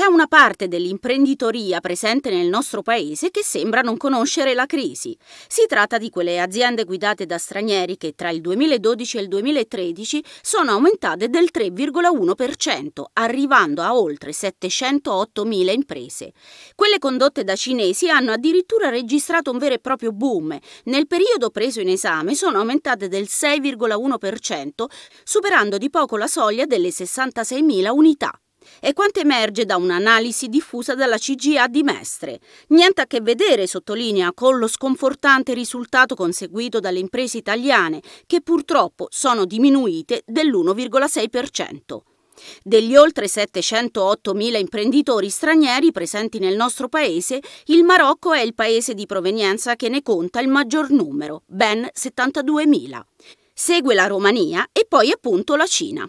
c'è una parte dell'imprenditoria presente nel nostro paese che sembra non conoscere la crisi. Si tratta di quelle aziende guidate da stranieri che tra il 2012 e il 2013 sono aumentate del 3,1%, arrivando a oltre 708.000 imprese. Quelle condotte da cinesi hanno addirittura registrato un vero e proprio boom. Nel periodo preso in esame sono aumentate del 6,1%, superando di poco la soglia delle 66.000 unità. È quanto emerge da un'analisi diffusa dalla CGA di Mestre. Niente a che vedere, sottolinea, con lo sconfortante risultato conseguito dalle imprese italiane, che purtroppo sono diminuite dell'1,6%. Degli oltre 708.000 imprenditori stranieri presenti nel nostro paese, il Marocco è il paese di provenienza che ne conta il maggior numero, ben 72.000. Segue la Romania e poi appunto la Cina.